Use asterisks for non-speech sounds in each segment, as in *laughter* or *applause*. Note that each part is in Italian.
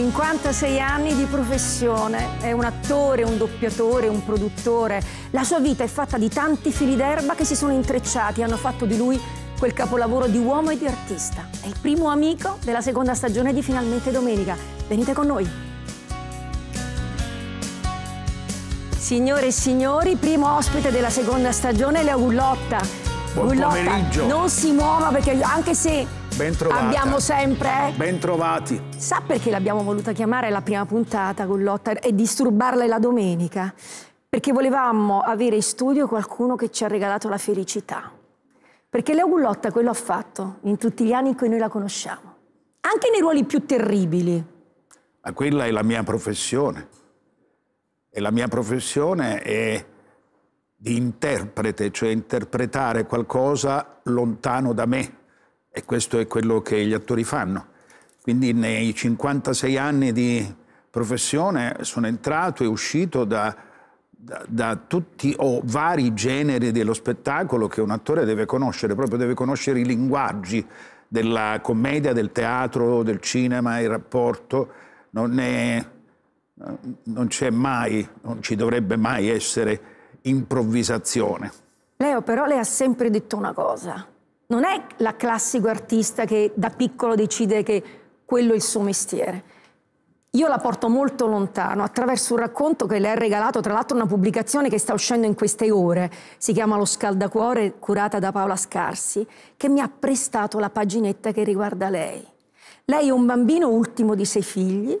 56 anni di professione, è un attore, un doppiatore, un produttore. La sua vita è fatta di tanti fili d'erba che si sono intrecciati e hanno fatto di lui quel capolavoro di uomo e di artista. È il primo amico della seconda stagione di Finalmente Domenica. Venite con noi. Signore e signori, primo ospite della seconda stagione, Leo Gullotta. Buon Gullotta, pomeriggio. non si muova perché anche se Ben Abbiamo sempre. Eh? Bentrovati. trovati. Sa perché l'abbiamo voluta chiamare la prima puntata con Lotta e disturbarla la domenica? Perché volevamo avere in studio qualcuno che ci ha regalato la felicità. Perché Leo Gullotta quello ha fatto in tutti gli anni in cui noi la conosciamo. Anche nei ruoli più terribili. Ma quella è la mia professione. E la mia professione è di interprete, cioè interpretare qualcosa lontano da me e questo è quello che gli attori fanno. Quindi nei 56 anni di professione sono entrato e uscito da, da, da tutti o vari generi dello spettacolo che un attore deve conoscere, proprio deve conoscere i linguaggi della commedia, del teatro, del cinema, il rapporto. Non, è, non c'è mai, non ci dovrebbe mai essere improvvisazione. Leo, però lei ha sempre detto una cosa, non è la classico artista che da piccolo decide che quello è il suo mestiere. Io la porto molto lontano attraverso un racconto che le ha regalato, tra l'altro una pubblicazione che sta uscendo in queste ore, si chiama Lo Scaldacuore, curata da Paola Scarsi, che mi ha prestato la paginetta che riguarda lei. Lei è un bambino ultimo di sei figli,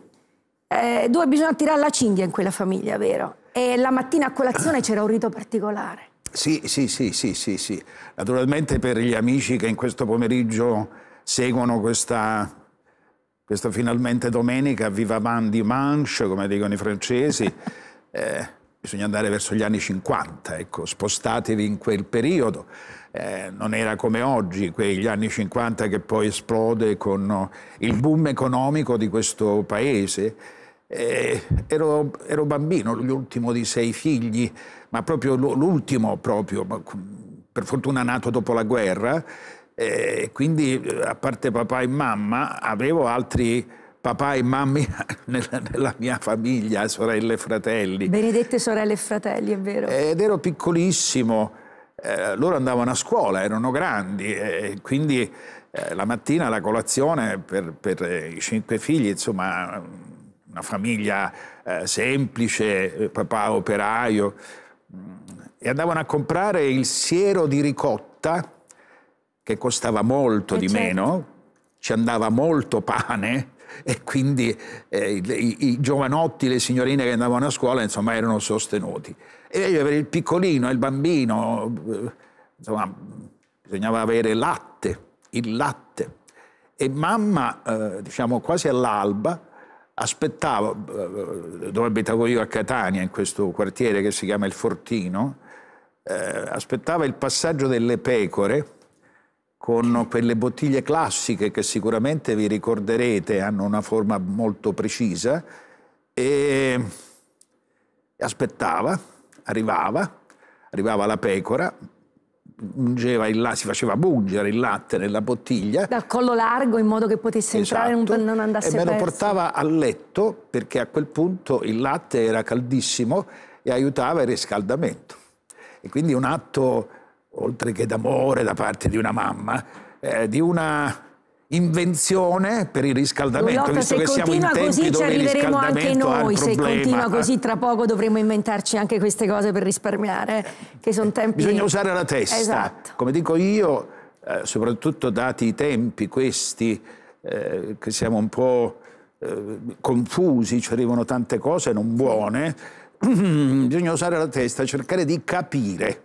eh, dove bisogna tirare la cinghia in quella famiglia, vero? E la mattina a colazione c'era un rito particolare sì, sì, sì, sì, sì, sì. Naturalmente per gli amici che in questo pomeriggio seguono questa, questa finalmente domenica vivamment di manche, come dicono i francesi, *laughs* eh, bisogna andare verso gli anni 50, ecco, spostatevi in quel periodo. Eh, non era come oggi, quegli anni 50 che poi esplode con il boom economico di questo paese. Eh, ero, ero bambino, l'ultimo di sei figli ma proprio l'ultimo, proprio, per fortuna nato dopo la guerra, eh, quindi eh, a parte papà e mamma avevo altri papà e mamma *laughs* nella, mia famiglia, sorelle e fratelli. Benedette sorelle e fratelli, è vero. Ed ero piccolissimo, eh, loro andavano a scuola, erano grandi, eh, quindi la mattina la colazione per, per, eh, i cinque figli, insomma una famiglia eh, semplice, papà operaio, e andavano a comprare il siero di ricotta, che costava molto e eh, di certo. meno, ci andava molto pane *laughs* e quindi eh, i, i, giovanotti, le signorine che andavano a scuola, insomma, erano sostenuti. E io avevo il piccolino, il bambino, eh, insomma, bisognava avere latte, il latte. E mamma, eh, diciamo, quasi all'alba, aspettava, eh, dove abitavo io a Catania, in questo quartiere che si chiama Il Fortino, eh, aspettava il passaggio delle pecore con quelle bottiglie classiche che sicuramente vi ricorderete, hanno una forma molto precisa, e aspettava, arrivava, arrivava la pecora, il, latte, si faceva bungere il latte nella bottiglia. Dal collo largo in modo che potesse esatto, entrare e non, esatto. andasse perso. E me lo portava a letto perché a quel punto il latte era caldissimo e aiutava il riscaldamento. E quindi un atto, oltre che d'amore da parte di una mamma, eh, di una invenzione per il riscaldamento, Lulotta, visto che siamo in tempi così, dove ci arriveremo anche noi, se continua così tra poco dovremo inventarci anche queste cose per risparmiare, che sono eh, tempi... Bisogna usare la testa, esatto. come dico io, eh, soprattutto dati i tempi questi, eh, che siamo un po' eh, confusi, ci arrivano tante cose non buone, Mm, bisogna usare la testa, cercare di capire,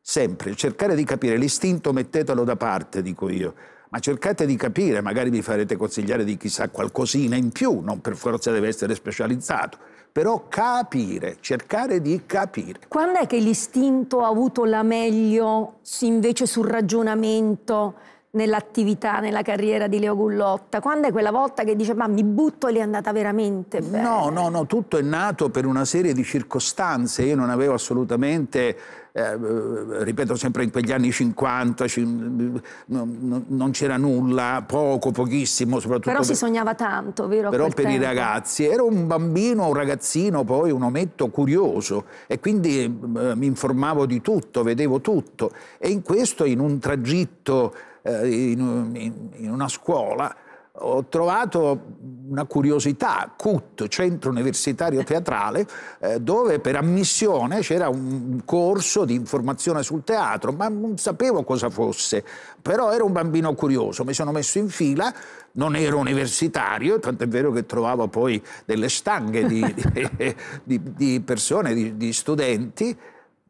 sempre, cercare di capire, l'istinto mettetelo da parte, dico io, ma cercate di capire, magari vi farete consigliare di chissà qualcosina in più, non per forza deve essere specializzato, però capire, cercare di capire. Quando è che l'istinto ha avuto la meglio invece sul ragionamento? nell'attività, nella carriera di Leo Gullotta? Quando è quella volta che dice ma mi butto e è andata veramente bene? No, no, no, tutto è nato per una serie di circostanze, io non avevo assolutamente, eh, ripeto sempre in quegli anni 50, non, non c'era nulla, poco, pochissimo soprattutto. Però per, si sognava tanto, vero? Però per tempo. i ragazzi, ero un bambino, un ragazzino, poi un ometto curioso e quindi eh, mi informavo di tutto, vedevo tutto e in questo, in un tragitto eh, in, in, in una scuola ho trovato una curiosità, CUT, Centro Universitario *laughs* Teatrale, eh, dove per ammissione c'era un corso di informazione sul teatro, ma non sapevo cosa fosse, però ero un bambino curioso, mi sono messo in fila, non ero universitario, tant'è vero che trovavo poi delle stanghe di, *laughs* di, di persone, di, di studenti,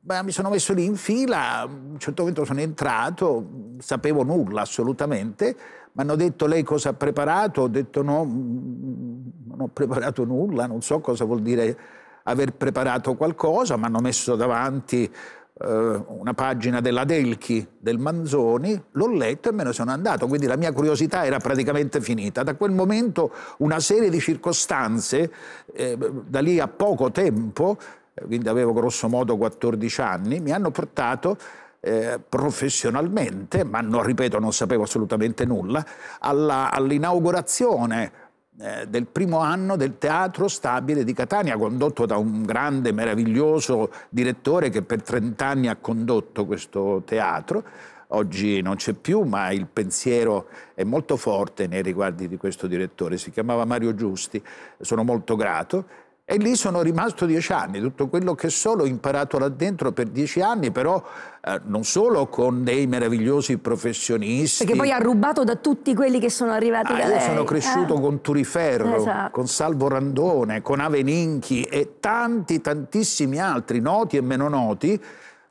Beh, mi sono messo lì in fila, a un certo momento sono entrato, sapevo nulla assolutamente, mi hanno detto lei cosa ha preparato, ho detto no, mm, non ho preparato nulla, non so cosa vuol dire aver preparato qualcosa, mi hanno messo davanti eh, una pagina della Delchi del Manzoni, l'ho letto e me ne sono andato, quindi la mia curiosità era praticamente finita. Da quel momento una serie di circostanze, eh, da lì a poco tempo, eh, quindi avevo grosso modo 14 anni, mi hanno portato eh, professionalmente, ma non ripeto, non sapevo assolutamente nulla, all'inaugurazione eh, del primo anno del Teatro Stabile di Catania, condotto da un grande, meraviglioso direttore che per 30 anni ha condotto questo teatro. Oggi non c'è più, ma il pensiero è molto forte nei riguardi di questo direttore. Si chiamava Mario Giusti, sono molto grato e lì sono rimasto dieci anni, tutto quello che so l'ho imparato là dentro per dieci anni, però eh, non solo con dei meravigliosi professionisti. Perché poi ha rubato da tutti quelli che sono arrivati ah, da io lei. Io sono eh? cresciuto eh. con Turiferro, esatto. con Salvo Randone, con Aveninchi e tanti, tantissimi altri, noti e meno noti,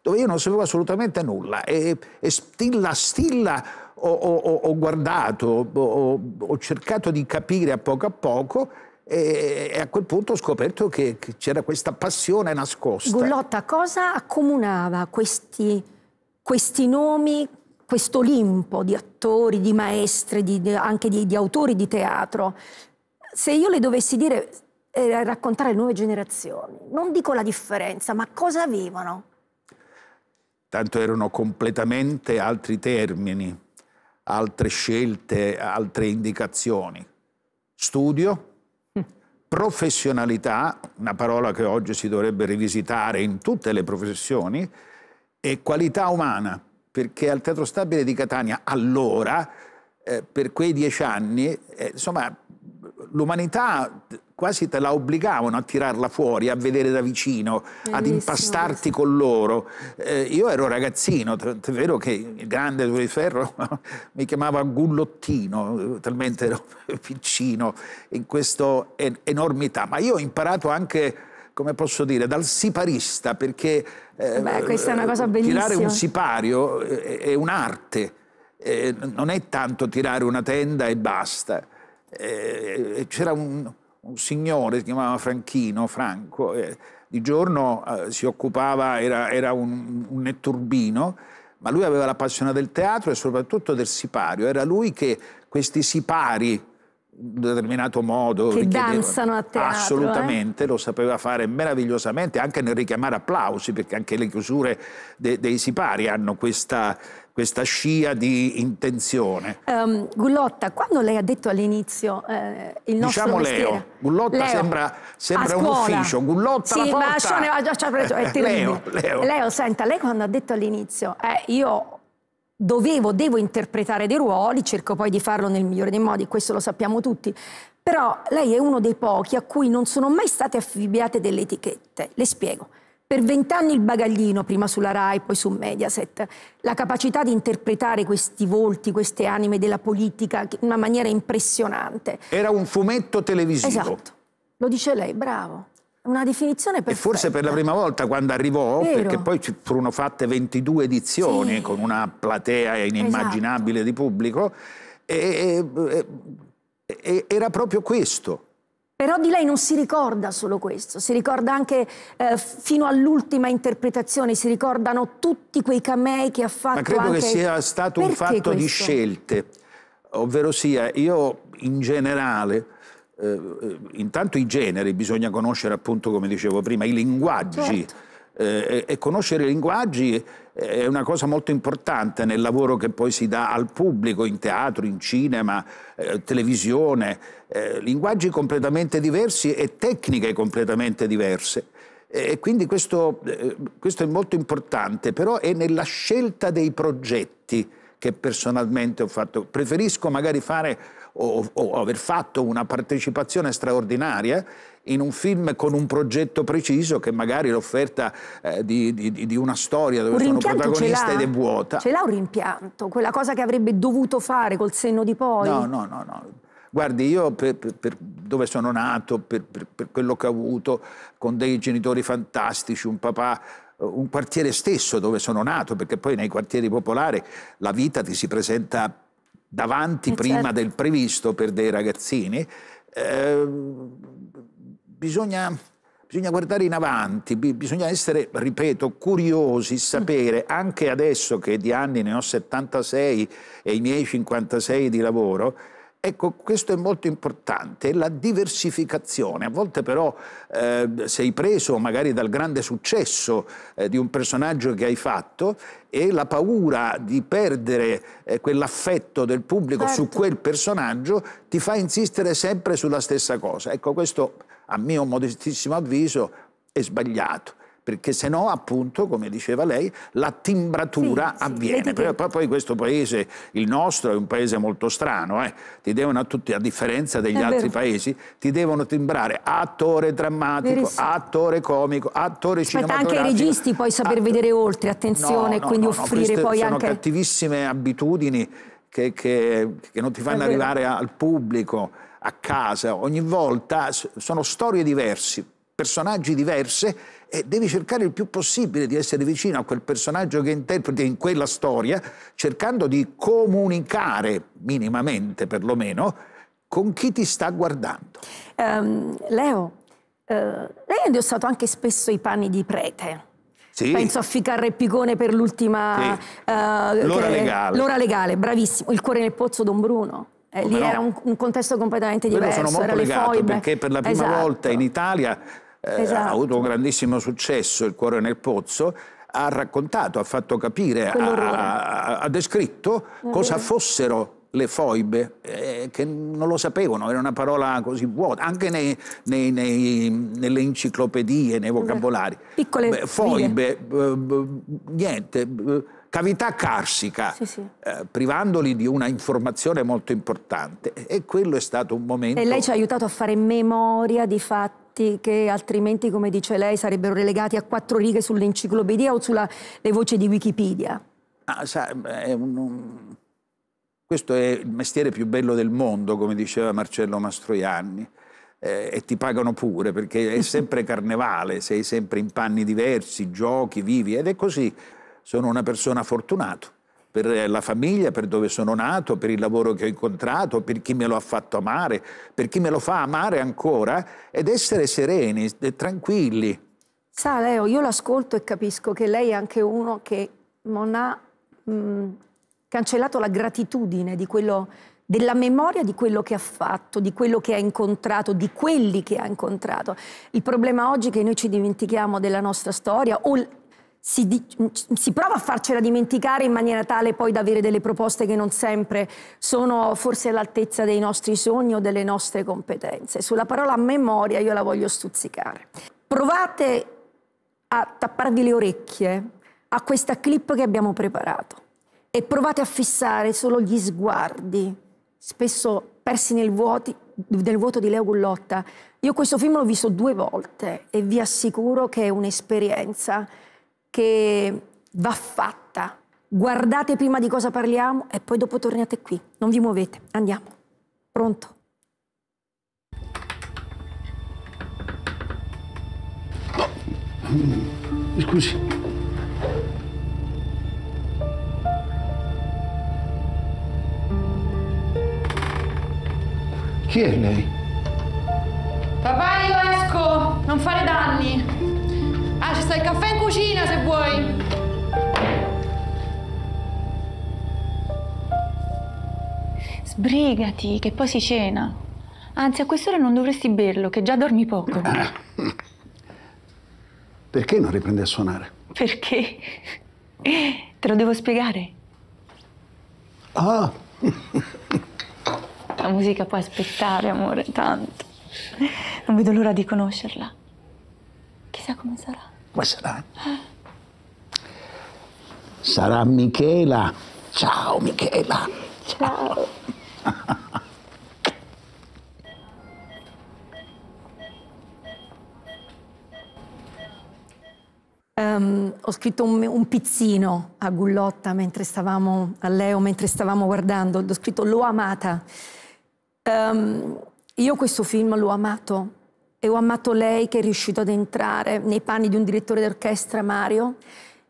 dove io non sapevo assolutamente nulla. E, e stilla, stilla ho, ho, ho guardato, ho, ho cercato di capire a poco a poco e, a quel punto ho scoperto che, che c'era questa passione nascosta. Gullotta, cosa accomunava questi, questi nomi, questo Olimpo di attori, di maestri, di, anche di, di, autori di teatro? Se io le dovessi dire, eh, raccontare le nuove generazioni, non dico la differenza, ma cosa avevano? Tanto erano completamente altri termini, altre scelte, altre indicazioni. Studio, professionalità, una parola che oggi si dovrebbe rivisitare in tutte le professioni, e qualità umana, perché al Teatro Stabile di Catania allora, eh, per quei dieci anni, eh, insomma, l'umanità quasi te la obbligavano a tirarla fuori, a vedere da vicino, Bellissimo. ad impastarti con loro. Eh, io ero ragazzino, è vero che il grande Due Ferro *laughs* mi chiamava Gullottino, talmente ero *laughs* piccino in questa enormità, ma io ho imparato anche come posso dire, dal siparista, perché eh, Beh, questa è una cosa bellissima. tirare un sipario è, eh, è un'arte, eh, non è tanto tirare una tenda e basta. Eh, c'era un, un signore, si chiamava Franchino, Franco, eh, di giorno eh, si occupava, era, era un, un, netturbino, ma lui aveva la passione del teatro e soprattutto del sipario. Era lui che questi sipari, in un determinato modo... Che danzano a teatro. Eh? Assolutamente, eh? lo sapeva fare meravigliosamente, anche nel richiamare applausi, perché anche le chiusure de, dei sipari hanno questa questa scia di intenzione. Um, Gullotta, quando lei ha detto all'inizio eh, il nostro Diciamo mestiere... Leo, Gullotta Leo, sembra, sembra un ufficio, Gullotta sì, la porta... Sì, ma sono, già preso, è eh, eh, Leo, Leo. Leo, senta, lei quando ha detto all'inizio eh, io dovevo, devo interpretare dei ruoli, cerco poi di farlo nel migliore dei modi, questo lo sappiamo tutti, però lei è uno dei pochi a cui non sono mai state affibbiate delle etichette, le spiego. Per vent'anni il bagaglino, prima sulla RAI, poi su Mediaset, la capacità di interpretare questi volti, queste anime della politica in una maniera impressionante. Era un fumetto televisivo. Esatto, lo dice lei, bravo. Una definizione perfetta. E forse per la prima volta quando arrivò, Vero. perché poi ci furono fatte 22 edizioni sì. con una platea esatto. inimmaginabile esatto. di pubblico, e, e, e, era proprio questo. Però di lei non si ricorda solo questo, si ricorda anche eh, fino all'ultima interpretazione, si ricordano tutti quei camei che ha fatto. Ma credo anche... che sia stato Perché un fatto questo? di scelte, ovvero sia io in generale Uh, intanto i generi, bisogna conoscere appunto, come dicevo prima, i linguaggi. Certo. Uh, e, e, conoscere i linguaggi è una cosa molto importante nel lavoro che poi si dà al pubblico in teatro, in cinema, eh, televisione, eh, linguaggi completamente diversi e tecniche completamente diverse. E quindi questo, eh, questo, è molto importante, però è nella scelta dei progetti che personalmente ho fatto. Preferisco magari fare o, o aver fatto una partecipazione straordinaria in un film con un progetto preciso che magari l'offerta eh, di, di, di, una storia dove un sono protagonista ed è vuota. Ce l'ha un rimpianto? Quella cosa che avrebbe dovuto fare col senno di poi? No, no, no. no. Guardi, io per, per, per dove sono nato, per, per quello che ho avuto, con dei genitori fantastici, un papà eh, un quartiere stesso dove sono nato, perché poi nei quartieri popolari la vita ti si presenta davanti e eh, prima certo. del previsto per dei ragazzini, eh, bisogna, bisogna, guardare in avanti, bisogna essere, ripeto, curiosi, mm. sapere, anche adesso che di anni ne ho 76 e i miei 56 di lavoro, Ecco, questo è molto importante, la diversificazione. A volte però eh, sei preso magari dal grande successo eh, di un personaggio che hai fatto e la paura di perdere eh, quell'affetto del pubblico certo. su quel personaggio ti fa insistere sempre sulla stessa cosa. Ecco, questo a mio modestissimo avviso è sbagliato perché se no appunto, come diceva lei, la timbratura sì, avviene. Sì, però, poi questo paese, il nostro, è un paese molto strano, eh? ti devono a tutti, a differenza degli è altri vero. paesi, ti devono timbrare attore drammatico, Verissimo. attore comico, attore Aspetta, cinematografico. anche i registi puoi ah, saper att... vedere oltre, attenzione, no, no, quindi no, offrire poi sono anche... Sono cattivissime abitudini che, che, che non ti fanno arrivare al pubblico a casa, ogni volta sono storie diverse, personaggi diverse e devi cercare il più possibile di essere vicino a quel personaggio che interpreti in quella storia, cercando di comunicare minimamente perlomeno con chi ti sta guardando. Um, Leo, eh, lei ha indossato anche spesso i panni di prete. Sì. Penso a Ficarre Picone per l'ultima... Sì. Uh, L'ora legale. L'ora legale, bravissimo. Il cuore nel pozzo Don Bruno. Eh, lì no. era un, un, contesto completamente diverso. Quello sono molto legato perché per la prima esatto. volta in Italia eh, esatto. ha avuto un esatto. grandissimo successo, Il cuore nel pozzo, ha raccontato, ha fatto capire, ha, ha, descritto cosa fossero le foibe, eh, che non lo sapevano, era una parola così vuota, anche nei, nei, nei, nelle enciclopedie, nei vocabolari. Piccole Beh, foibe, eh, niente, cavità carsica, sì, sì. Eh, privandoli di una informazione molto importante. E quello è stato un momento... E lei ci ha aiutato a fare memoria di fatti fatti che altrimenti, come dice lei, sarebbero relegati a quattro righe sull'enciclopedia o sulle voci di Wikipedia? Ah, sa, è un, un... questo è il mestiere più bello del mondo, come diceva Marcello Mastroianni. Eh, e ti pagano pure perché è *laughs* sempre carnevale, sei sempre in panni diversi, giochi, vivi ed è così. Sono una persona fortunata per eh, la famiglia, per dove sono nato, per il lavoro che ho incontrato, per chi me lo ha fatto amare, per chi me lo fa amare ancora ed essere sereni, eh, tranquilli. Sa Leo, io l'ascolto e capisco che lei è anche uno che non ha mh, mm, cancellato la gratitudine di quello, della memoria di quello che ha fatto, di quello che ha incontrato, di quelli che ha incontrato. Il problema oggi è che noi ci dimentichiamo della nostra storia o si, di, mm, si, prova a farcela dimenticare in maniera tale poi da avere delle proposte che non sempre sono forse all'altezza dei nostri sogni o delle nostre competenze. Sulla parola memoria io la voglio stuzzicare. Provate a tapparvi le orecchie a questa clip che abbiamo preparato e provate a fissare solo gli sguardi, spesso persi nel, vuoti, nel vuoto di Leo Gullotta. Io questo film l'ho visto due volte e vi assicuro che è un'esperienza che va fatta. Guardate prima di cosa parliamo e poi dopo tornate qui. Non vi muovete. Andiamo. Pronto. Scusi. Chi è lei? Papà, io esco! Non fare danni! sta il caffè in cucina se vuoi. Sbrigati, che poi si cena. Anzi, a quest'ora non dovresti berlo, che già dormi poco. Ah. *coughs* Perché non riprendi a suonare? Perché? Te lo devo spiegare. Ah! La musica può aspettare, amore, tanto. Non vedo l'ora di conoscerla. Chissà come sarà. Come sarà? Sarà Michela. Ciao Michela. Ciao. Um, ho scritto un, un, pizzino a Gullotta mentre stavamo a Leo, mentre stavamo guardando, ho scritto L'ho amata. Um, io questo film l'ho amato e ho amato lei che è riuscito ad entrare nei panni di un direttore d'orchestra, Mario,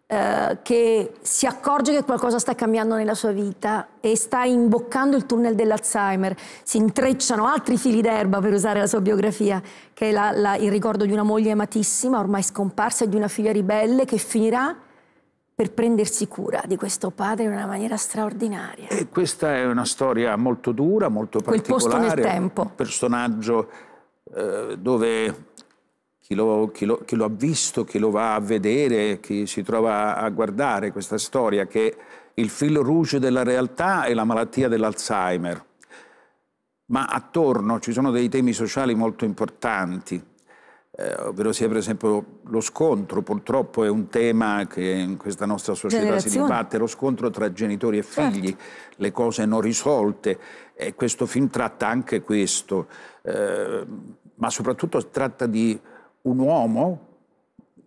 eh, che si accorge che qualcosa sta cambiando nella sua vita e sta imboccando il tunnel dell'Alzheimer. Si intrecciano altri fili d'erba, per usare la sua biografia, che è la, la, il ricordo di una moglie amatissima, ormai scomparsa, e di una figlia ribelle che finirà per prendersi cura di questo padre in una maniera straordinaria. E questa è una storia molto dura, molto particolare. Quel posto nel tempo. Un personaggio eh, dove chi lo, chi, lo, chi lo, ha visto, chi lo va a vedere, chi si trova a guardare questa storia, che il fil rouge della realtà è la malattia dell'Alzheimer. Ma attorno ci sono dei temi sociali molto importanti, eh, ovvero sia per esempio lo scontro, purtroppo è un tema che in questa nostra società si dibatte, lo scontro tra genitori e certo. figli, certo. le cose non risolte e questo film tratta anche questo. Eh, ma soprattutto tratta di un uomo,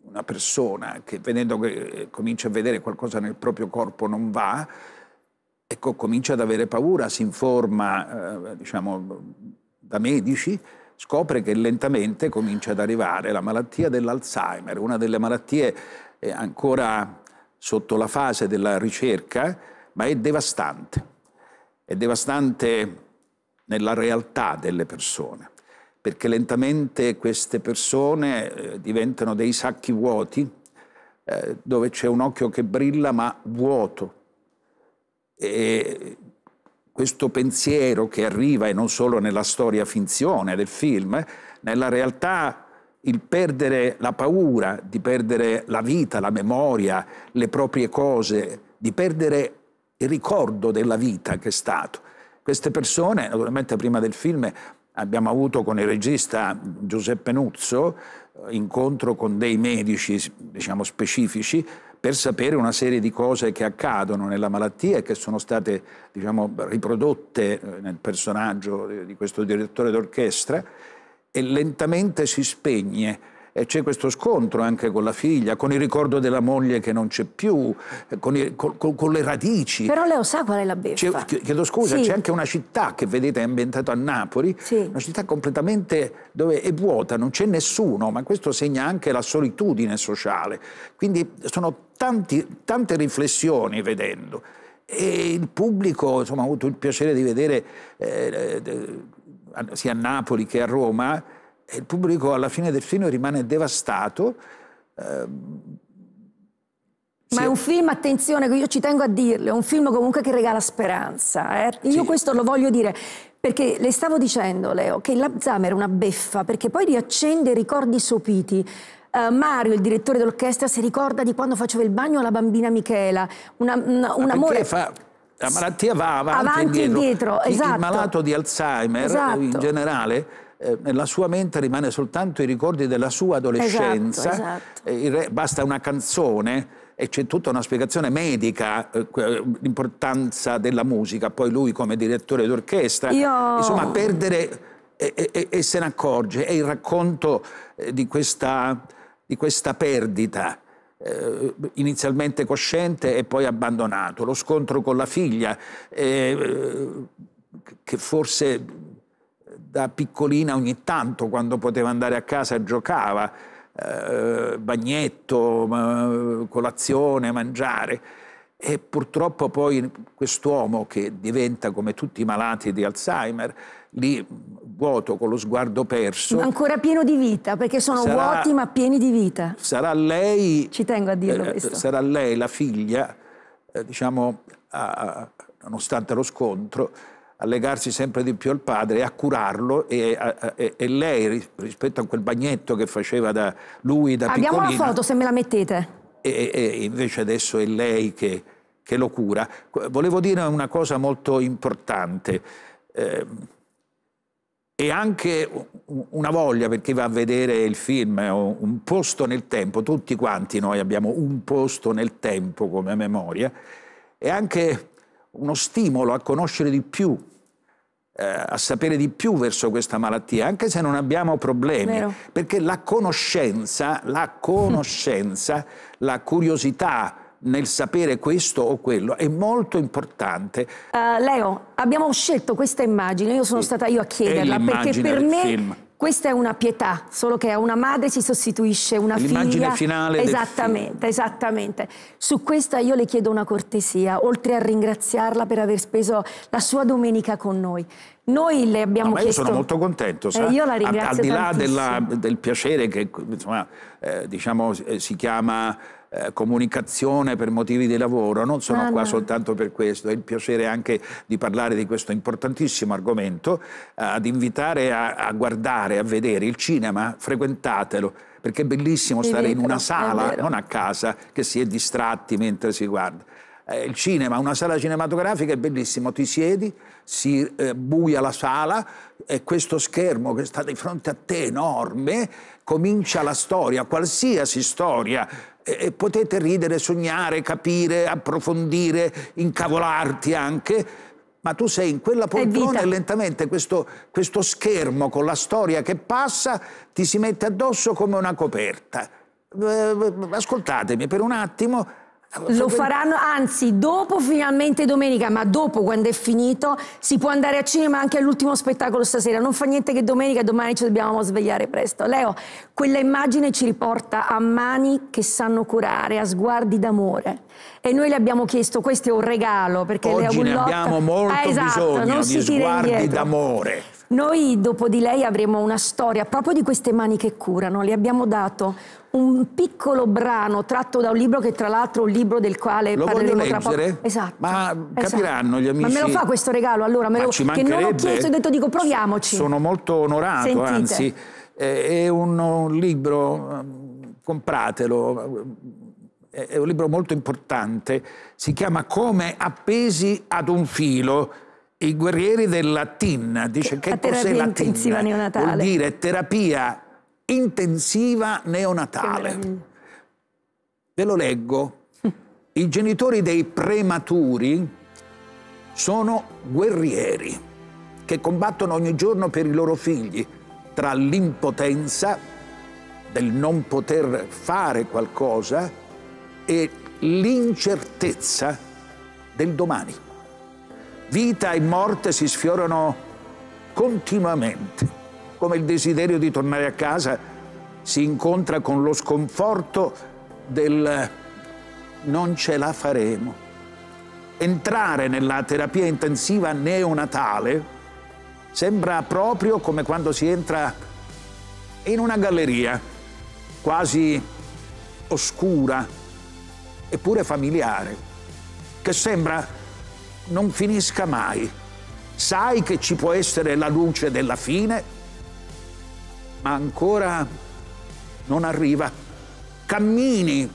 una persona che vedendo eh, comincia a vedere qualcosa nel proprio corpo non va, ecco, comincia ad avere paura, si informa, eh, diciamo, da medici, scopre che lentamente comincia ad arrivare la malattia dell'Alzheimer, una delle malattie eh, ancora sotto la fase della ricerca, ma è devastante. È devastante nella realtà delle persone perché lentamente queste persone eh, diventano dei sacchi vuoti eh, dove c'è un occhio che brilla ma vuoto. E questo pensiero che arriva, e non solo nella storia finzione del film, eh, nella realtà il perdere la paura di perdere la vita, la memoria, le proprie cose, di perdere il ricordo della vita che è stato. Queste persone, naturalmente prima del film, abbiamo avuto con il regista Giuseppe Nuzzo eh, incontro con dei medici diciamo, specifici per sapere una serie di cose che accadono nella malattia e che sono state diciamo, riprodotte eh, nel personaggio di questo direttore d'orchestra e lentamente si spegne eh, c'è questo scontro anche con la figlia, con il ricordo della moglie che non c'è più, eh, con, i, con, con, le radici. Però Leo sa qual è la beffa. C'è, chiedo scusa, sì. c'è anche una città che vedete è ambientata a Napoli, sì. una città completamente dove è vuota, non c'è nessuno, ma questo segna anche la solitudine sociale. Quindi sono tanti, tante riflessioni vedendo. E il pubblico, insomma, ha avuto il piacere di vedere eh, eh sia a Napoli che a Roma, e il pubblico alla fine del film rimane devastato. Ehm, ma è un film, attenzione, io ci tengo a dirlo, è un film comunque che regala speranza. Eh? Io sì. questo lo voglio dire perché le stavo dicendo, Leo, che l'Alzheimer è una beffa perché poi riaccende ricordi sopiti. Uh, Mario, il direttore d'orchestra, si ricorda di quando faceva il bagno alla bambina Michela. Una, una, un amore... Fa... La malattia va avanti, avanti e indietro. E indietro. Esatto. Il malato di Alzheimer esatto. in generale nella eh, sua mente rimane soltanto i ricordi della sua esatto, adolescenza, esatto, esatto. basta una canzone e c'è tutta una spiegazione medica, eh, eh, l'importanza della musica, poi lui come direttore d'orchestra, Io... insomma perdere e, e, e, se ne accorge, è il racconto di questa, di questa perdita inizialmente cosciente e poi abbandonato, lo scontro con la figlia, eh, che forse da piccolina ogni tanto quando poteva andare a casa giocava, eh, bagnetto, colazione, mangiare. E purtroppo poi quest'uomo che diventa come tutti i malati di Alzheimer, lì vuoto con lo sguardo perso. Ma ancora pieno di vita, perché sono sarà, vuoti ma pieni di vita. Sarà lei... Ci tengo a dirlo eh, Sarà lei la figlia, eh, diciamo, a, nonostante lo scontro, allegarsi sempre di più al padre, a curarlo e, a, e, e lei rispetto a quel bagnetto che faceva da lui da Abbiamo piccolina. Abbiamo la foto se me la mettete. E, e invece adesso è lei che, che, lo cura. Volevo dire una cosa molto importante. Eh, e anche una voglia per chi va a vedere il film, un posto nel tempo, tutti quanti noi abbiamo un posto nel tempo come memoria, e anche uno stimolo a conoscere di più, eh, a sapere di più verso questa malattia, anche se non abbiamo problemi, Vero. perché la conoscenza, la conoscenza, *laughs* la curiosità nel sapere questo o quello è molto importante. Uh, Leo, abbiamo scelto questa immagine, io sono stata io a chiederla perché per me film questa è una pietà, solo che a una madre si sostituisce una figlia. L'immagine finale. Esattamente, esattamente. Su questa io le chiedo una cortesia, oltre a ringraziarla per aver speso la sua domenica con noi. Noi le abbiamo no, ma chiesto... Io sono molto contento, sa? Eh, io la ringrazio Al, al di là della, del piacere che insomma, eh, diciamo, eh, si chiama eh, comunicazione per motivi di lavoro, non sono ah, qua no. soltanto per questo, è il piacere anche di parlare di questo importantissimo argomento, eh, ad invitare a, a guardare, a vedere il cinema, frequentatelo perché è bellissimo si stare vero, in una sala, non a casa, che si è distratti mentre si guarda. Eh, il cinema, una sala cinematografica è bellissimo, ti siedi, si eh, buia la sala e questo schermo che sta di fronte a te enorme comincia la storia, qualsiasi storia eh, potete ridere, sognare, capire, approfondire, incavolarti anche, ma tu sei in quella poltrona e lentamente questo, questo schermo con la storia che passa ti si mette addosso come una coperta. Eh, ascoltatemi per un attimo lo faranno, anzi, dopo finalmente domenica, ma dopo quando è finito, si può andare a cinema anche all'ultimo spettacolo stasera. Non fa niente che domenica, domani ci dobbiamo svegliare presto. Leo, quella immagine ci riporta a mani che sanno curare, a sguardi d'amore e noi le abbiamo chiesto, questo è un regalo perché Oggi ne abbiamo molto eh, esatto, bisogno non si di sguardi d'amore. Noi dopo di lei avremo una storia proprio di queste mani che curano, le abbiamo dato un piccolo brano tratto da un libro che tra l'altro è un libro del quale lo parleremo tra poco. Esatto. Ma esatto. capiranno esatto. gli amici. Ma me lo fa questo regalo allora, me lo, ci che non ho chiesto, ho detto dico proviamoci. Sono molto onorato, Sentite. anzi eh, è un libro eh, compratelo è un libro molto importante, si chiama Come appesi ad un filo i guerrieri del latin, dice che la cos'è la TIN? Neonatale. Vuol dire terapia intensiva neonatale. Ve lo leggo. *laughs* I genitori dei prematuri sono guerrieri che combattono ogni giorno per i loro figli tra l'impotenza del non poter fare qualcosa e l'incertezza del domani. Vita e morte si sfiorano continuamente, come il desiderio di tornare a casa si incontra con lo sconforto del non ce la faremo. Entrare nella terapia intensiva neonatale sembra proprio come quando si entra in una galleria quasi oscura, eppure familiare, che sembra non finisca mai. Sai che ci può essere la luce della fine, ma ancora non arriva. Cammini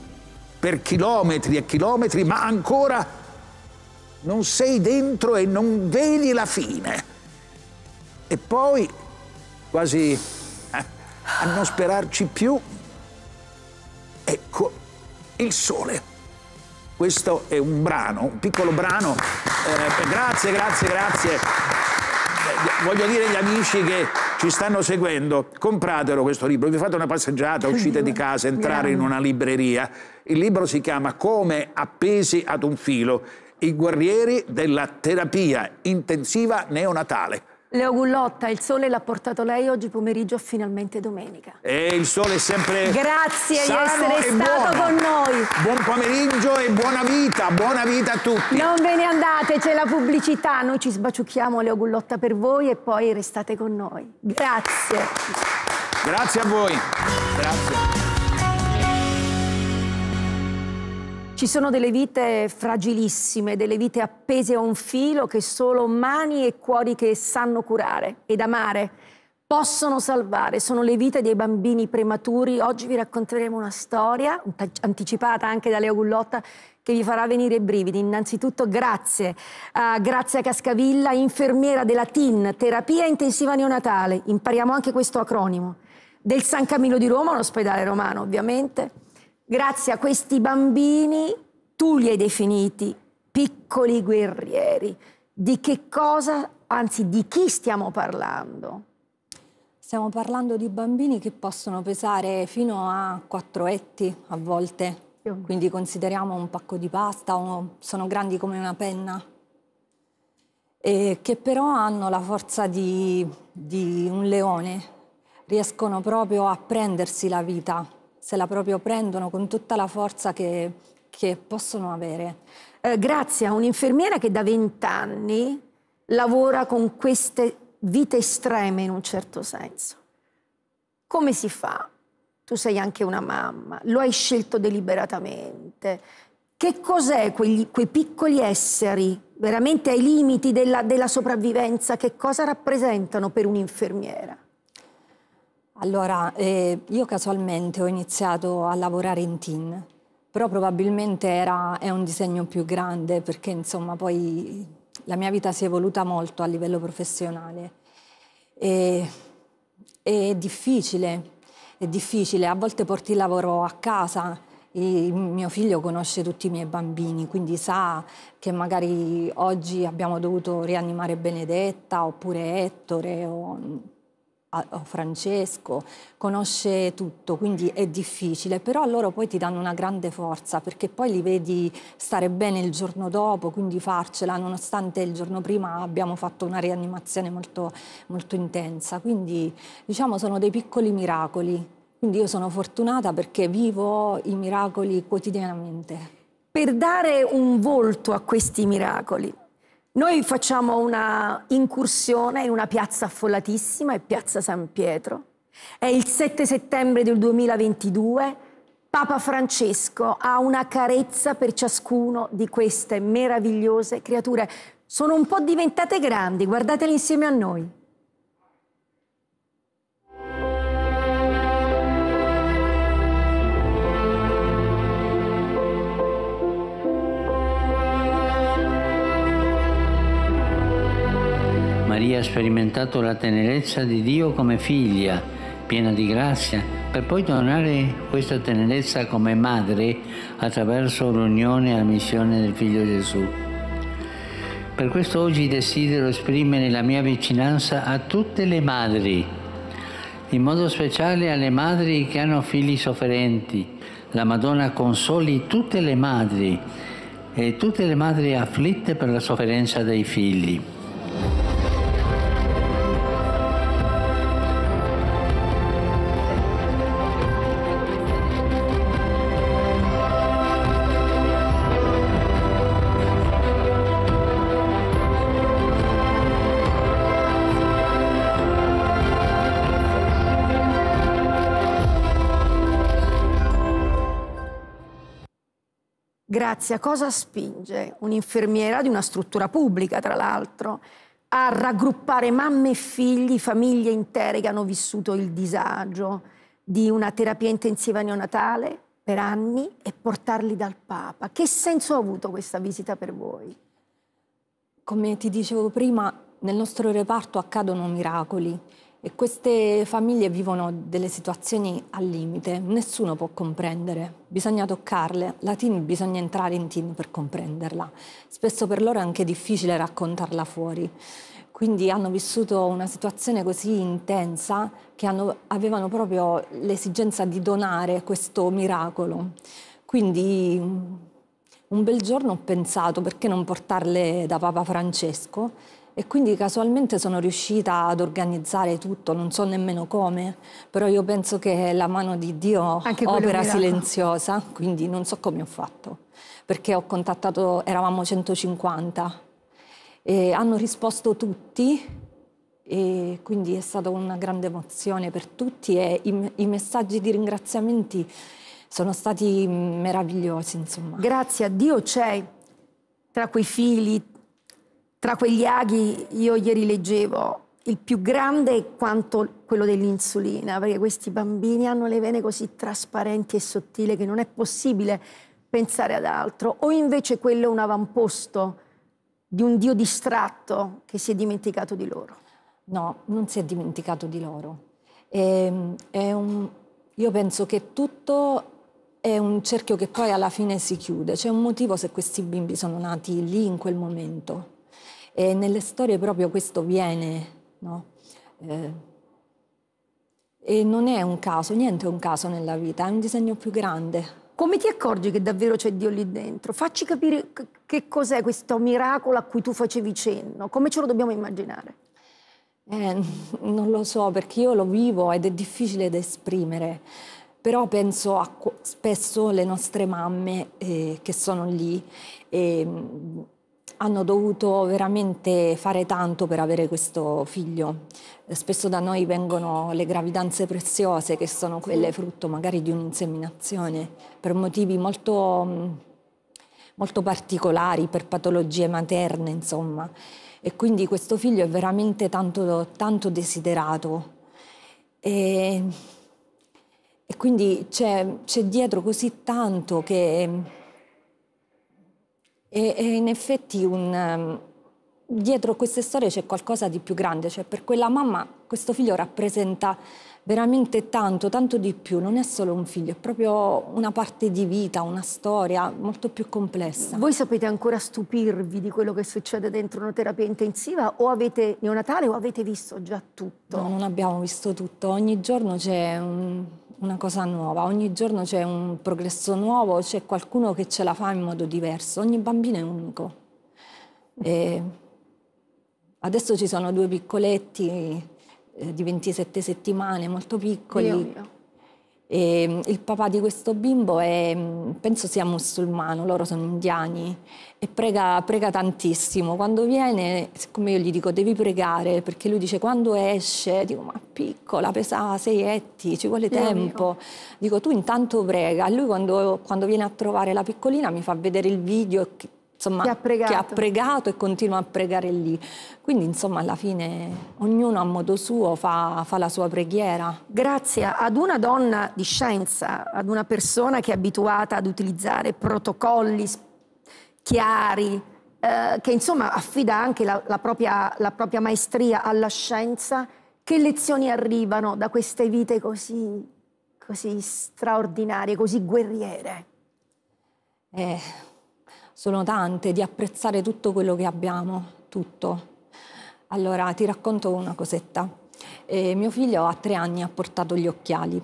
per chilometri e chilometri, ma ancora non sei dentro e non vedi la fine. E poi, quasi eh, a non sperarci più, ecco il sole. Questo è un brano, un piccolo brano. Eh, grazie, grazie, grazie. Eh, voglio dire agli amici che ci stanno seguendo, compratelo questo libro, vi fate una passeggiata, uscite di eh, casa, entrare in una libreria. Il libro si chiama Come appesi ad un filo, i guerrieri della terapia intensiva neonatale. Leo Gullotta, il sole l'ha portato lei oggi pomeriggio, finalmente domenica. E il sole è sempre Grazie di essere stato buono. con noi. Buon pomeriggio e buona vita, buona vita a tutti. Non ve ne andate, c'è la pubblicità. Noi ci sbaciucchiamo Leo Gullotta per voi e poi restate con noi. Grazie. Grazie a voi. Grazie. Ci sono delle vite fragilissime, delle vite appese a un filo che solo mani e cuori che sanno curare ed amare possono salvare. Sono le vite dei bambini prematuri. Oggi vi racconteremo una storia, anticipata anche da Leo Gullotta, che vi farà venire i brividi. Innanzitutto grazie a Grazia Cascavilla, infermiera della TIN, terapia intensiva neonatale. Impariamo anche questo acronimo. Del San Camillo di Roma, un ospedale romano ovviamente grazie a questi bambini tu li hai definiti piccoli guerrieri. Di che cosa, anzi di chi stiamo parlando? Stiamo parlando di bambini che possono pesare fino a quattro etti a volte, quindi consideriamo un pacco di pasta, o sono grandi come una penna, e che però hanno la forza di, di un leone, riescono proprio a prendersi la vita se la proprio prendono con tutta la forza che, che possono avere. Eh, grazie a un'infermiera che da vent'anni lavora con queste vite estreme in un certo senso. Come si fa? Tu sei anche una mamma, lo hai scelto deliberatamente. Che cos'è quegli, quei piccoli esseri veramente ai limiti della, della sopravvivenza? Che cosa rappresentano per un'infermiera? Allora, eh, io casualmente ho iniziato a lavorare in teen, però probabilmente era, è un disegno più grande perché insomma poi la mia vita si è evoluta molto a livello professionale. E, è difficile, è difficile, a volte porti il lavoro a casa, e mio figlio conosce tutti i miei bambini, quindi sa che magari oggi abbiamo dovuto rianimare Benedetta oppure Ettore o Francesco, conosce tutto, quindi è difficile, però loro poi ti danno una grande forza perché poi li vedi stare bene il giorno dopo, quindi farcela, nonostante il giorno prima abbiamo fatto una rianimazione molto, molto intensa. Quindi diciamo sono dei piccoli miracoli. Quindi io sono fortunata perché vivo i miracoli quotidianamente. Per dare un volto a questi miracoli, noi facciamo una incursione in una piazza affollatissima, è Piazza San Pietro. È il 7 settembre del 2022. Papa Francesco ha una carezza per ciascuno di queste meravigliose creature. Sono un po' diventate grandi, guardatele insieme a noi. Maria ha sperimentato la tenerezza di Dio come figlia, piena di grazia, per poi donare questa tenerezza come madre attraverso l'unione e la missione del Figlio Gesù. Per questo oggi desidero esprimere la mia vicinanza a tutte le madri, in modo speciale alle madri che hanno figli sofferenti. La Madonna consoli tutte le madri e tutte le madri afflitte per la sofferenza dei figli. ragazzi, cosa spinge un'infermiera di una struttura pubblica, tra l'altro, a raggruppare mamme e figli, famiglie intere che hanno vissuto il disagio di una terapia intensiva neonatale per anni e portarli dal Papa? Che senso ha avuto questa visita per voi? Come ti dicevo prima, nel nostro reparto accadono miracoli e queste famiglie vivono delle situazioni al limite, nessuno può comprendere, bisogna toccarle, la teen bisogna entrare in teen per comprenderla, spesso per loro è anche difficile raccontarla fuori, quindi hanno vissuto una situazione così intensa che hanno, avevano proprio l'esigenza di donare questo miracolo, quindi un bel giorno ho pensato perché non portarle da Papa Francesco e quindi casualmente sono riuscita ad organizzare tutto, non so nemmeno come, però io penso che la mano di Dio Anche opera silenziosa, quindi non so come ho fatto, perché ho contattato, eravamo 150 e hanno risposto tutti e quindi è stata una grande emozione per tutti e i, i messaggi di ringraziamenti sono stati meravigliosi, insomma. Grazie a Dio c'è tra quei fili, tra quegli aghi io ieri leggevo il più grande è quanto quello dell'insulina, perché questi bambini hanno le vene così trasparenti e sottili che non è possibile pensare ad altro. O invece quello è un avamposto di un Dio distratto che si è dimenticato di loro. No, non si è dimenticato di loro. È, ehm, è un, io penso che tutto è un cerchio che poi alla fine si chiude. C'è un motivo se questi bimbi sono nati lì in quel momento e nelle storie proprio questo viene, no? Eh, e non è un caso, niente è un caso nella vita, è un disegno più grande. Come ti accorgi che davvero c'è Dio lì dentro? Facci capire che cos'è questo miracolo a cui tu facevi cenno, come ce lo dobbiamo immaginare? Eh, non lo so perché io lo vivo ed è difficile da esprimere, però penso a spesso alle nostre mamme eh, che sono lì. Eh, hanno dovuto veramente fare tanto per avere questo figlio. Spesso da noi vengono le gravidanze preziose, che sono quelle frutto magari di un'inseminazione, per motivi molto, molto particolari, per patologie materne, insomma. E quindi questo figlio è veramente tanto, tanto desiderato. E, e quindi c'è dietro così tanto che e, e in effetti un, um, dietro queste storie c'è qualcosa di più grande, cioè per quella mamma questo figlio rappresenta veramente tanto, tanto di più, non è solo un figlio, è proprio una parte di vita, una storia molto più complessa. Voi sapete ancora stupirvi di quello che succede dentro una terapia intensiva o avete neonatale o avete visto già tutto? No, non abbiamo visto tutto, ogni giorno c'è un una cosa nuova, ogni giorno c'è un progresso nuovo, c'è qualcuno che ce la fa in modo diverso, ogni bambino è unico. E adesso ci sono due piccoletti eh, di 27 settimane, molto piccoli. Dio mio e ehm, il papà di questo bimbo è, penso sia musulmano, loro sono indiani e prega, prega, tantissimo. Quando viene, siccome io gli dico devi pregare, perché lui dice quando esce, dico ma piccola, pesa sei etti, ci vuole tempo. Dico tu intanto prega. lui quando, quando viene a trovare la piccolina mi fa vedere il video insomma, che ha, che, ha pregato e continua a pregare lì. Quindi insomma alla fine ognuno a modo suo fa, fa la sua preghiera. Grazie ad una donna di scienza, ad una persona che è abituata ad utilizzare protocolli chiari, eh, che insomma affida anche la, la, propria, la propria maestria alla scienza, che lezioni arrivano da queste vite così, così straordinarie, così guerriere? Eh, sono tante, di apprezzare tutto quello che abbiamo, tutto. Allora, ti racconto una cosetta. Eh, mio figlio a tre anni ha portato gli occhiali,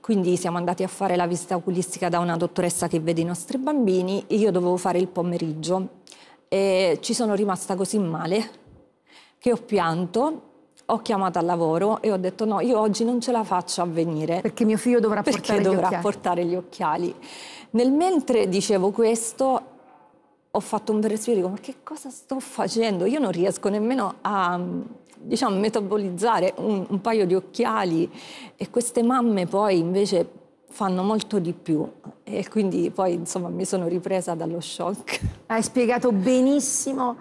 quindi siamo andati a fare la visita oculistica da una dottoressa che vede i nostri bambini e io dovevo fare il pomeriggio. E ci sono rimasta così male che ho pianto ho chiamato al lavoro e ho detto no, io oggi non ce la faccio a venire. Perché mio figlio dovrà, perché portare, dovrà gli portare, gli occhiali. Nel mentre dicevo questo, ho fatto un bel respiro e dico ma che cosa sto facendo? Io non riesco nemmeno a diciamo, metabolizzare un, un paio di occhiali e queste mamme poi invece fanno molto di più e quindi poi insomma mi sono ripresa dallo shock. Hai spiegato benissimo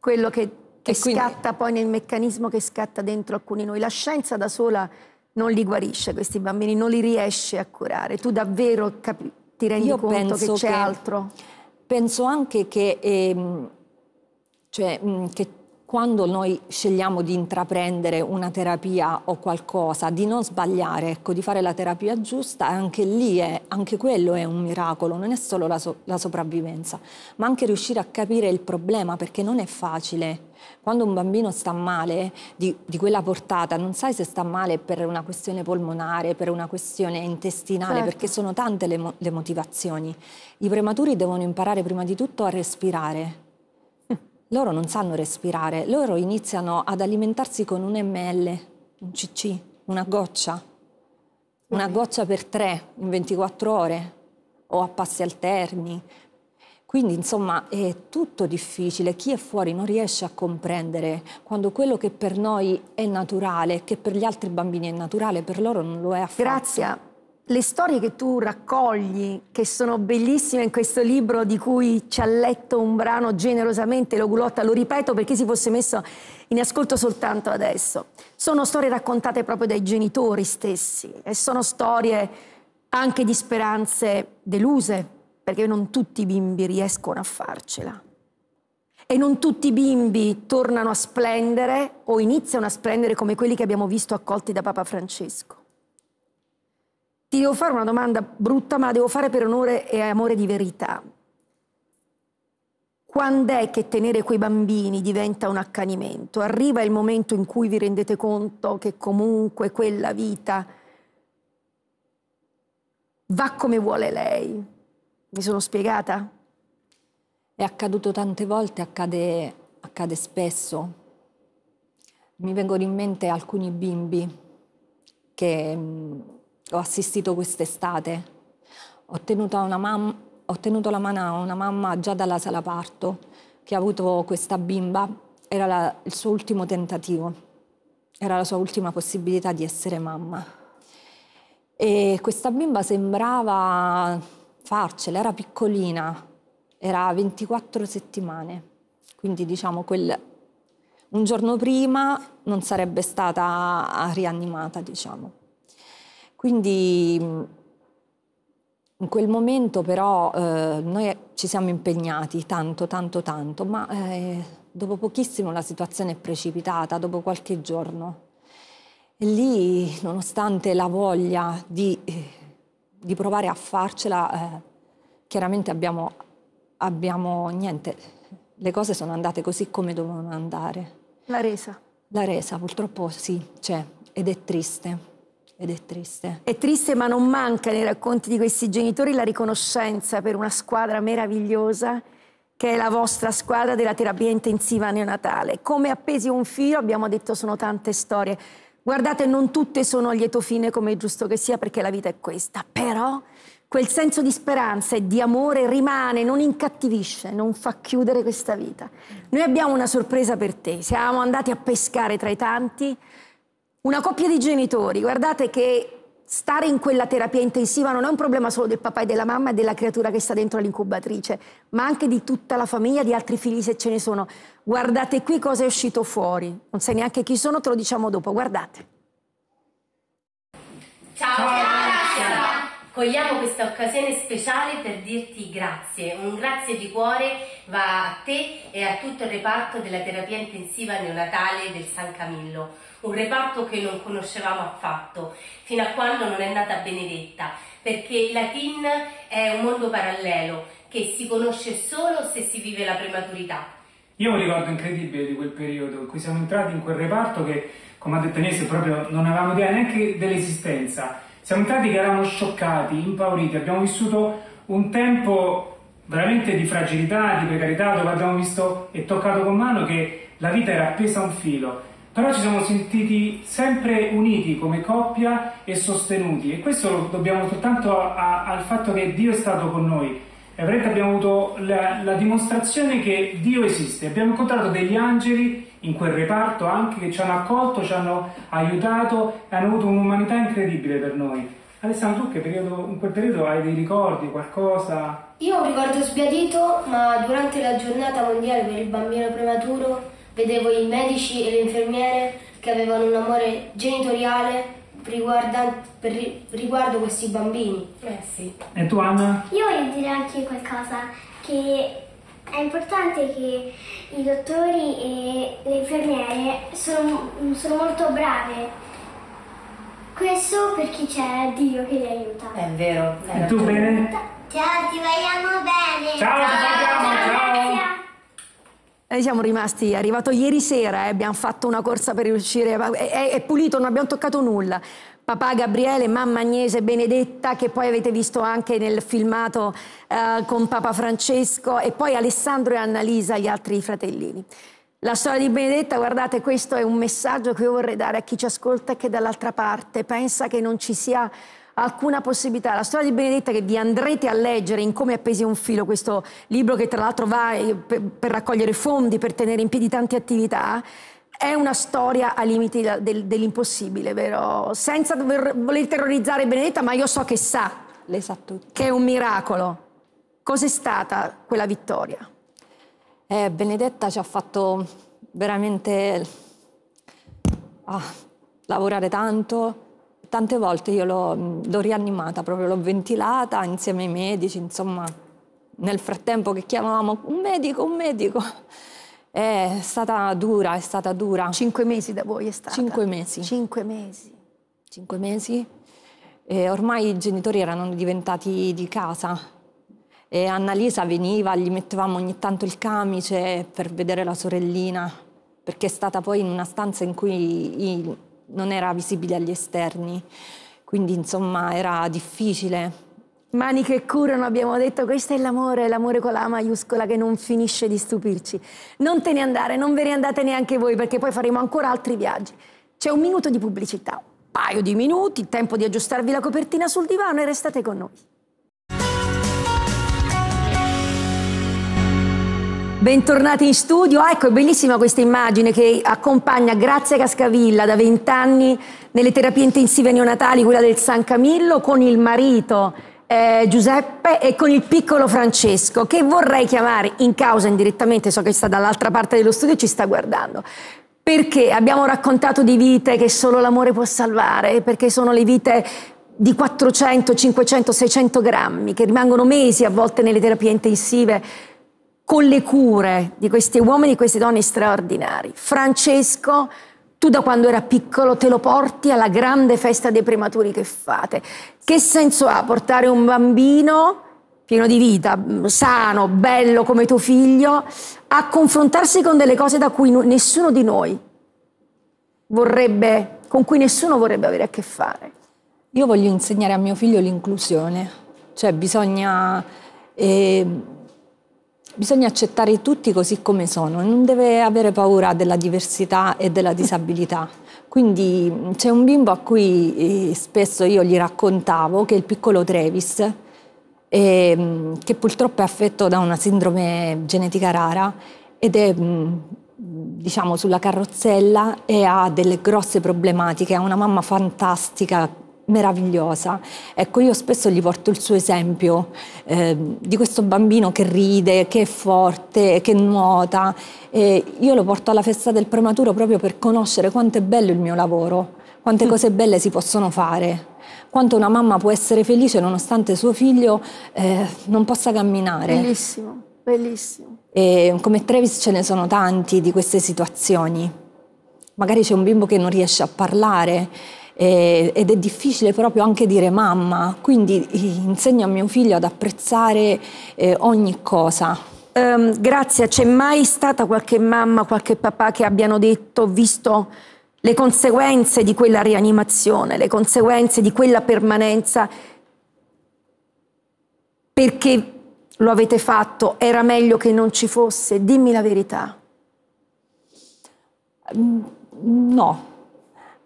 quello che, che quindi... scatta poi nel meccanismo che scatta dentro alcuni noi. La scienza da sola non li guarisce questi bambini, non li riesce a curare. Tu davvero ti rendi Io conto che c'è che... altro? penso anche che, ehm, cioè, mh, che quando noi scegliamo di intraprendere una terapia o qualcosa, di non sbagliare, ecco, di fare la terapia giusta, anche lì è, anche quello è un miracolo, non è solo la, so la sopravvivenza, ma anche riuscire a capire il problema perché non è facile. Quando un bambino sta male di, di, quella portata, non sai se sta male per una questione polmonare, per una questione intestinale, certo. perché sono tante le, le motivazioni. I prematuri devono imparare prima di tutto a respirare loro non sanno respirare, loro iniziano ad alimentarsi con un ml, un cc, una goccia, una goccia per tre in 24 ore o a passi alterni. Quindi insomma è tutto difficile, chi è fuori non riesce a comprendere quando quello che per noi è naturale, che per gli altri bambini è naturale, per loro non lo è affatto. Grazie le storie che tu raccogli, che sono bellissime in questo libro di cui ci ha letto un brano generosamente lo gulotta, lo ripeto perché si fosse messo in ascolto soltanto adesso, sono storie raccontate proprio dai genitori stessi e sono storie anche di speranze deluse, perché non tutti i bimbi riescono a farcela. E non tutti i bimbi tornano a splendere o iniziano a splendere come quelli che abbiamo visto accolti da Papa Francesco. Ti devo fare una domanda brutta, ma la devo fare per onore e amore di verità. Quando è che tenere quei bambini diventa un accanimento? Arriva il momento in cui vi rendete conto che comunque quella vita va come vuole lei. Mi sono spiegata? È accaduto tante volte, accade, accade spesso. Mi vengono in mente alcuni bimbi che mm, ho assistito quest'estate. Ho, ho tenuto, la mano a una mamma già dalla sala parto che ha avuto questa bimba, era la, il suo ultimo tentativo, era la sua ultima possibilità di essere mamma. E questa bimba sembrava farcela, era piccolina, era 24 settimane, quindi diciamo quel, un giorno prima non sarebbe stata rianimata, diciamo. Quindi mm, in quel momento però eh, noi ci siamo impegnati tanto, tanto, tanto, ma eh, dopo pochissimo la situazione è precipitata, dopo qualche giorno. E lì, nonostante la voglia di, di provare a farcela, eh, chiaramente abbiamo, abbiamo, niente, le cose sono andate così come dovevano andare. La resa. La resa, purtroppo sì, c'è ed è triste. Ed è triste. È triste, ma non manca nei racconti di questi genitori la riconoscenza per una squadra meravigliosa che è la vostra squadra della terapia intensiva neonatale. Come appesi un filo, abbiamo detto, sono tante storie. Guardate, non tutte sono a lieto fine come è giusto che sia, perché la vita è questa, però quel senso di speranza e di amore rimane, non incattivisce, non fa chiudere questa vita. Noi abbiamo una sorpresa per te, siamo andati a pescare tra i tanti una coppia di genitori, guardate che stare in quella terapia intensiva non è un problema solo del papà e della mamma e della creatura che sta dentro l'incubatrice, ma anche di tutta la famiglia, di altri figli se ce ne sono. Guardate qui cosa è uscito fuori. Non sai neanche chi sono, te lo diciamo dopo. Guardate. Ciao, Ciao Cogliamo questa occasione speciale per dirti grazie, un grazie di cuore va a te e a tutto il reparto della terapia intensiva neonatale del San Camillo un reparto che non conoscevamo affatto, fino a quando non è nata Benedetta, perché la Latin è un mondo parallelo che si conosce solo se si vive la prematurità. Io ho un ricordo incredibile di quel periodo in cui siamo entrati in quel reparto che, come ha detto Agnese, proprio non avevamo idea neanche dell'esistenza. Siamo entrati che eravamo scioccati, impauriti, abbiamo vissuto un tempo veramente di fragilità, di precarietà, dove abbiamo visto e toccato con mano che la vita era appesa a un filo però ci siamo sentiti sempre uniti come coppia e sostenuti e questo lo dobbiamo soltanto a, a, al fatto che Dio è stato con noi. E veramente abbiamo avuto la, la, dimostrazione che Dio esiste. Abbiamo incontrato degli angeli in quel reparto anche che ci hanno accolto, ci hanno aiutato e hanno avuto un'umanità incredibile per noi. Alessandro, tu che periodo, in quel periodo hai dei ricordi, qualcosa? Io ho un ricordo sbiadito, ma durante la giornata mondiale per il bambino prematuro Vedevo i medici e le infermiere che avevano un amore genitoriale riguardo questi bambini. Eh sì. E tu Anna? Io voglio dire anche qualcosa, che è importante che i dottori e le infermiere sono, sono molto brave. Questo perché c'è Dio che li aiuta. È vero. È e tu bene? Ciao, ti vogliamo bene. Ciao, ciao. ciao. ciao. ciao. Noi eh, siamo rimasti, è arrivato ieri sera, eh, abbiamo fatto una corsa per riuscire, a, è, è pulito, non abbiamo toccato nulla. Papà Gabriele, mamma Agnese Benedetta, che poi avete visto anche nel filmato eh, con Papa Francesco, e poi Alessandro e Annalisa, gli altri fratellini. La storia di Benedetta, guardate, questo è un messaggio che io vorrei dare a chi ci ascolta e che dall'altra parte pensa che non ci sia alcuna possibilità. La storia di Benedetta che vi andrete a leggere in Come appesi un filo, questo libro che tra l'altro va eh, per, per raccogliere fondi, per tenere in piedi tante attività, è una storia ai limiti del, dell'impossibile, vero? Senza dover, voler terrorizzare Benedetta, ma io so che sa. Le sa tutte. Che è un miracolo. Cos'è stata quella vittoria? Eh, Benedetta ci ha fatto veramente ah, lavorare tanto, tante volte io l'ho, rianimata, proprio l'ho ventilata insieme ai medici, insomma, nel frattempo che chiamavamo un medico, un medico. *laughs* È stata dura, è stata dura. Cinque mesi da voi è stata? Cinque mesi. Cinque mesi. Cinque mesi. E ormai i genitori erano diventati di casa. E Annalisa veniva, gli mettevamo ogni tanto il camice per vedere la sorellina, perché è stata poi in una stanza in cui non era visibile agli esterni, quindi insomma era difficile. Mani che curano, abbiamo detto, questo è l'amore, l'amore con la maiuscola che non finisce di stupirci. Non te ne andare, non ve ne andate neanche voi perché poi faremo ancora altri viaggi. C'è un minuto di pubblicità, un paio di minuti, tempo di aggiustarvi la copertina sul divano e restate con noi. Bentornati in studio. Ah, ecco, è bellissima questa immagine che accompagna Grazia Cascavilla da vent'anni nelle terapie intensive neonatali, quella del San Camillo, con il marito eh, Giuseppe e con il piccolo Francesco, che vorrei chiamare in causa indirettamente, so che sta dall'altra parte dello studio e ci sta guardando. Perché abbiamo raccontato di vite che solo l'amore può salvare, perché sono le vite di 400, 500, 600 grammi, che rimangono mesi a volte nelle terapie intensive con le cure di questi uomini e queste donne straordinari. Francesco, tu da quando era piccolo te lo porti alla grande festa dei prematuri che fate. Che senso ha portare un bambino pieno di vita, sano, bello come tuo figlio, a confrontarsi con delle cose da cui nessuno di noi vorrebbe, con cui nessuno vorrebbe avere a che fare? Io voglio insegnare a mio figlio l'inclusione, cioè bisogna... Eh, Bisogna accettare tutti così come sono, non deve avere paura della diversità e della disabilità. *laughs* Quindi c'è un bimbo a cui eh, spesso io gli raccontavo che è il piccolo Travis, eh, che purtroppo è affetto da una sindrome genetica rara ed è diciamo sulla carrozzella e ha delle grosse problematiche, ha una mamma fantastica meravigliosa. Ecco, io spesso gli porto il suo esempio eh, di questo bambino che ride, che è forte, che nuota. E io lo porto alla festa del prematuro proprio per conoscere quanto è bello il mio lavoro, quante mm. cose belle si possono fare, quanto una mamma può essere felice nonostante suo figlio eh, non possa camminare. Bellissimo, bellissimo. E come Travis ce ne sono tanti di queste situazioni. Magari c'è un bimbo che non riesce a parlare eh, ed è difficile proprio anche dire mamma, quindi eh, insegno a mio figlio ad apprezzare eh, ogni cosa. Um, grazie, c'è mai stata qualche mamma, qualche papà che abbiano detto, visto le conseguenze di quella rianimazione, le conseguenze di quella permanenza, perché lo avete fatto, era meglio che non ci fosse, dimmi la verità. Mm, no,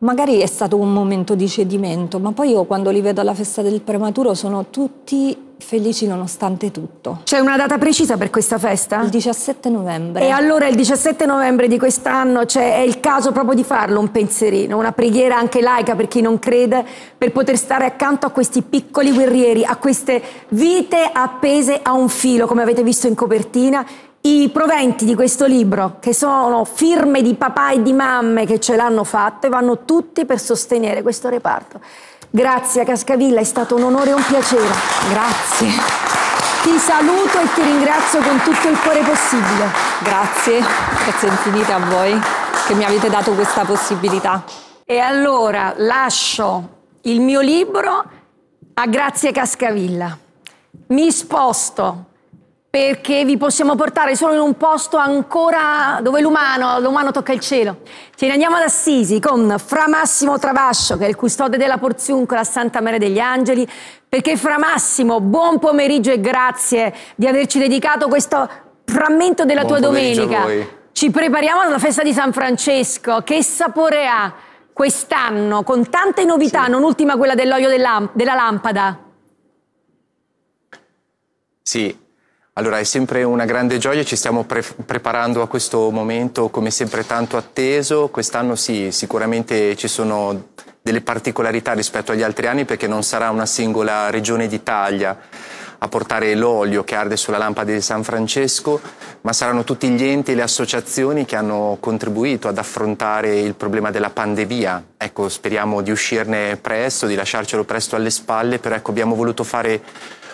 magari è stato un momento di cedimento, ma poi io quando li vedo alla festa del prematuro sono tutti felici nonostante tutto. C'è una data precisa per questa festa? Il 17 novembre. E allora il 17 novembre di quest'anno cioè, è il caso proprio di farlo un pensierino, una preghiera anche laica per chi non crede, per poter stare accanto a questi piccoli guerrieri, a queste vite appese a un filo, come avete visto in copertina, i proventi di questo libro, che sono firme di papà e di mamme che ce l'hanno fatto, vanno tutti per sostenere questo reparto. Grazie Cascavilla, è stato un onore e un piacere. Grazie. Ti saluto e ti ringrazio con tutto il cuore possibile. Grazie, grazie infinite a voi che mi avete dato questa possibilità. E allora lascio il mio libro a Grazie Cascavilla. Mi sposto perché vi possiamo portare solo in un posto ancora dove l'umano, l'umano tocca il cielo. Ce ne andiamo ad Assisi con Fra Massimo Travascio, che è il custode della Porziuncola a Santa Maria degli Angeli. Perché Fra Massimo, buon pomeriggio e grazie di averci dedicato questo frammento della buon tua domenica. Ci prepariamo alla festa di San Francesco. Che sapore ha quest'anno con tante novità, sì. non ultima quella dell'olio della, della lampada? Sì, allora è sempre una grande gioia, ci stiamo pre preparando a questo momento come sempre tanto atteso, quest'anno sì, sicuramente ci sono delle particolarità rispetto agli altri anni perché non sarà una singola regione d'Italia a portare l'olio che arde sulla lampada di San Francesco, ma saranno tutti gli enti e le associazioni che hanno contribuito ad affrontare il problema della pandemia. Ecco, speriamo di uscirne presto, di lasciarcelo presto alle spalle, però ecco, abbiamo voluto fare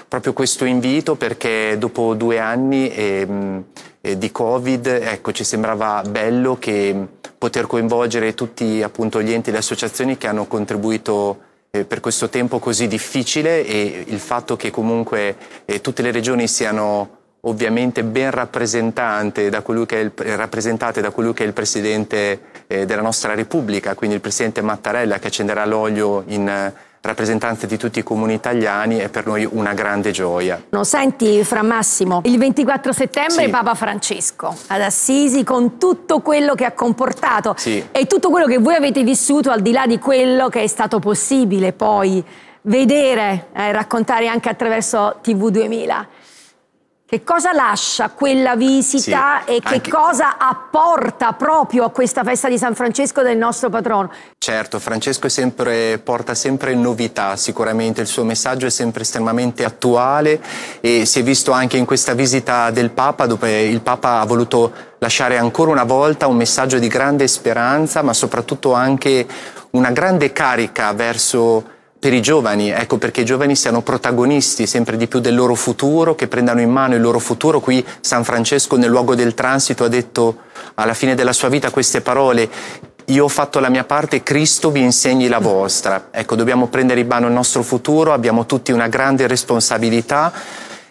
proprio questo invito perché dopo due anni ehm, eh, di Covid ecco, ci sembrava bello che mm, poter coinvolgere tutti appunto, gli enti e le associazioni che hanno contribuito eh, per questo tempo così difficile e il fatto che comunque eh, tutte le regioni siano ovviamente ben rappresentate da colui che è il, rappresentate da colui che è il Presidente eh, della nostra Repubblica, quindi il Presidente Mattarella che accenderà l'olio in rappresentante di tutti i comuni italiani, è per noi una grande gioia. No, senti, Fra Massimo, il 24 settembre sì. Papa Francesco ad Assisi con tutto quello che ha comportato sì. e tutto quello che voi avete vissuto al di là di quello che è stato possibile poi vedere e eh, raccontare anche attraverso TV 2000. Che cosa lascia quella visita sì, e che anche... cosa apporta proprio a questa festa di San Francesco del nostro patrono? Certo, Francesco sempre, porta sempre novità, sicuramente il suo messaggio è sempre estremamente attuale e si è visto anche in questa visita del Papa dove il Papa ha voluto lasciare ancora una volta un messaggio di grande speranza ma soprattutto anche una grande carica verso per i giovani, ecco perché i giovani siano protagonisti sempre di più del loro futuro, che prendano in mano il loro futuro. Qui San Francesco nel luogo del transito ha detto alla fine della sua vita queste parole, io ho fatto la mia parte, Cristo vi insegni la vostra. Ecco, dobbiamo prendere in mano il nostro futuro, abbiamo tutti una grande responsabilità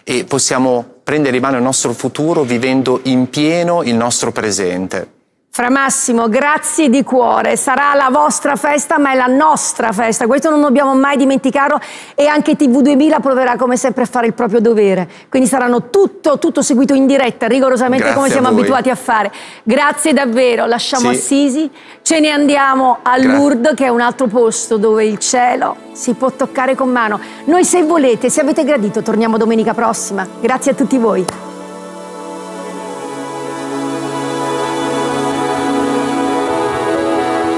e possiamo prendere in mano il nostro futuro vivendo in pieno il nostro presente. Fra Massimo, grazie di cuore, sarà la vostra festa ma è la nostra festa, questo non dobbiamo mai dimenticarlo e anche TV2000 proverà come sempre a fare il proprio dovere, quindi saranno tutto, tutto seguito in diretta, rigorosamente grazie come siamo voi. abituati a fare. Grazie davvero, lasciamo sì. Assisi, ce ne andiamo a Lourdes che è un altro posto dove il cielo si può toccare con mano. Noi se volete, se avete gradito, torniamo domenica prossima. Grazie a tutti voi.